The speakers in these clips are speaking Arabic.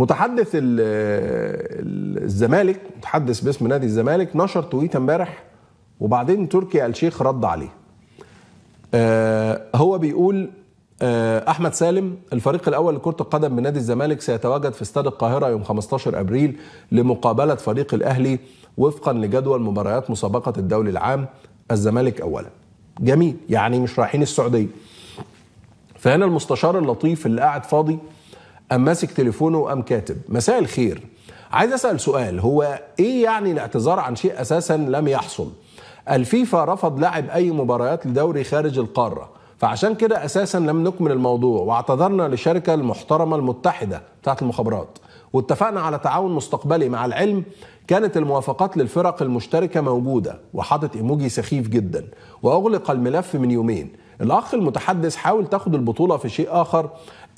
متحدث الزمالك متحدث باسم نادي الزمالك نشر تويته امبارح وبعدين تركي آل شيخ رد عليه آه، هو بيقول آه، احمد سالم الفريق الاول لكره القدم من نادي الزمالك سيتواجد في استاد القاهره يوم 15 ابريل لمقابله فريق الاهلي وفقا لجدول مباريات مسابقه الدوري العام الزمالك اولا جميل يعني مش رايحين السعوديه فهنا المستشار اللطيف اللي قاعد فاضي قام ماسك تليفونه وقام كاتب مساء الخير عايز اسال سؤال هو ايه يعني الاعتذار عن شيء اساسا لم يحصل الفيفا رفض لعب اي مباريات لدوري خارج القاره فعشان كده اساسا لم نكمل الموضوع واعتذرنا للشركه المحترمه المتحده بتاعه المخابرات واتفقنا على تعاون مستقبلي مع العلم كانت الموافقات للفرق المشتركه موجوده وحاطط ايموجي سخيف جدا واغلق الملف من يومين الاخ المتحدث حاول تاخد البطوله في شيء اخر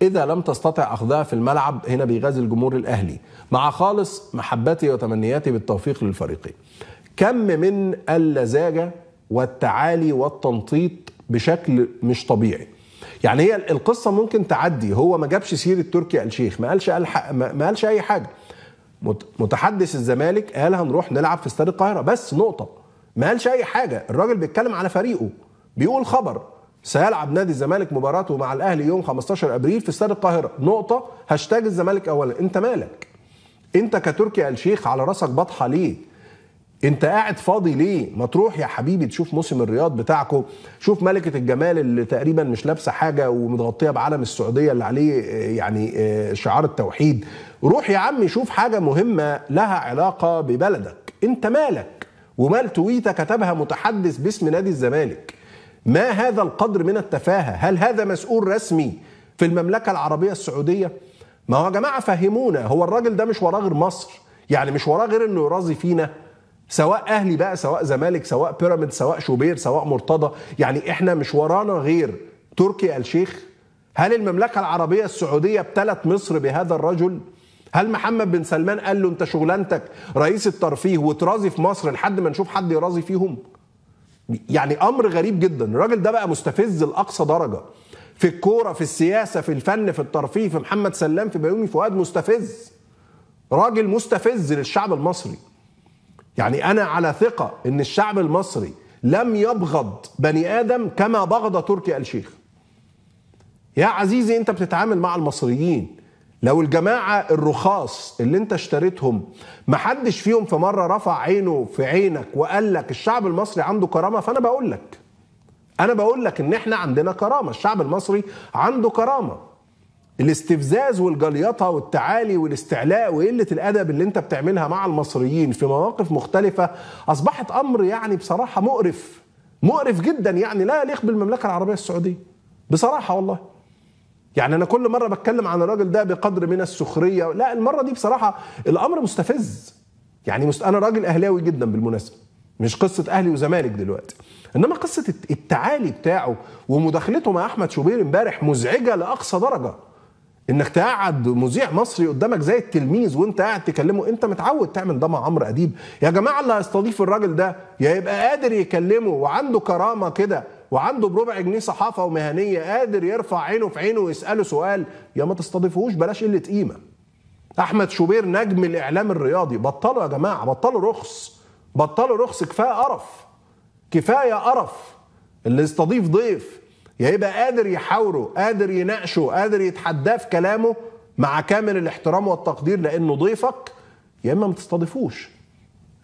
اذا لم تستطع اخذها في الملعب هنا بيغازي الجمهور الاهلي مع خالص محبتي وتمنياتي بالتوفيق للفريقين كم من اللزاجه والتعالي والتنطيط بشكل مش طبيعي يعني هي القصه ممكن تعدي هو ما جابش سيره تركي الشيخ ما قالش ما قالش اي حاجه متحدث الزمالك قال هنروح نلعب في استاد القاهره بس نقطه ما قالش اي حاجه الراجل بيتكلم على فريقه بيقول خبر سيلعب نادي الزمالك مباراته مع الاهلي يوم 15 ابريل في استاد القاهره نقطه هاشتاج الزمالك اولا انت مالك انت كتركي آل شيخ على راسك بطحه ليه انت قاعد فاضي ليه ما تروح يا حبيبي تشوف موسم الرياض بتاعكم شوف ملكه الجمال اللي تقريبا مش لابسه حاجه ومتغطيه بعلم السعوديه اللي عليه آه، يعني آه، شعار التوحيد روح يا عم شوف حاجه مهمه لها علاقه ببلدك انت مالك ومال تويته كتبها متحدث باسم نادي الزمالك ما هذا القدر من التفاهة هل هذا مسؤول رسمي في المملكة العربية السعودية ما هو يا جماعة فهمونا هو الراجل ده مش وراه غير مصر يعني مش وراه غير انه يراضي فينا سواء اهلي بقى سواء زمالك سواء بيراميد سواء شوبير سواء مرتضى يعني احنا مش ورانا غير تركي آل شيخ هل المملكة العربية السعودية ابتلت مصر بهذا الرجل؟ هل محمد بن سلمان قال له انت شغلانتك رئيس الترفيه وترازي في مصر لحد ما نشوف حد يرازي فيهم؟ يعني امر غريب جدا الراجل ده بقى مستفز لاقصى درجه في الكوره في السياسه في الفن في الترفيه في محمد سلام في بيومي فؤاد مستفز راجل مستفز للشعب المصري يعني انا على ثقه ان الشعب المصري لم يبغض بني ادم كما بغض تركي آل شيخ يا عزيزي انت بتتعامل مع المصريين لو الجماعة الرخاص اللي انت اشتريتهم محدش فيهم في مرة رفع عينه في عينك وقال لك الشعب المصري عنده كرامة فأنا بقول لك أنا بقول لك إن إحنا عندنا كرامة الشعب المصري عنده كرامة الاستفزاز والجليطة والتعالي والاستعلاء وقلة الأدب اللي انت بتعملها مع المصريين في مواقف مختلفة أصبحت أمر يعني بصراحة مقرف مقرف جدا يعني لا يليق بالمملكة العربية السعودية بصراحة والله يعني انا كل مره بتكلم عن الراجل ده بقدر من السخريه لا المره دي بصراحه الامر مستفز يعني مست... انا راجل اهلاوي جدا بالمناسبه مش قصه اهلي وزمالك دلوقتي انما قصه التعالي بتاعه ومداخلته مع احمد شوبير امبارح مزعجه لاقصى درجه انك تقعد مذيع مصري قدامك زي التلميذ وانت قاعد تكلمه انت متعود تعمل ده مع عمرو اديب يا جماعه اللي هيستضيف الراجل ده يا يبقى قادر يكلمه وعنده كرامه كده وعنده بربع جنيه صحافه ومهنيه قادر يرفع عينه في عينه ويساله سؤال يا ما تستضيفهوش بلاش قله قيمه. احمد شوبير نجم الاعلام الرياضي بطلوا يا جماعه بطلوا رخص بطلوا رخص كفايه قرف كفايه قرف اللي يستضيف ضيف يا يبقى قادر يحاوره قادر يناقشه قادر يتحداه في كلامه مع كامل الاحترام والتقدير لانه ضيفك يا اما ما تستضيفوش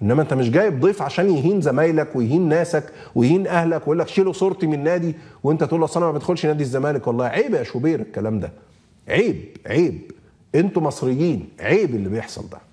انما انت مش جايب ضيف عشان يهين زمايلك ويهين ناسك ويهين اهلك ويقول لك شيلوا صورتي من نادي وانت تقول له اصل انا ما بدخلش نادي الزمالك والله عيب يا شوبير الكلام ده عيب عيب انتوا مصريين عيب اللي بيحصل ده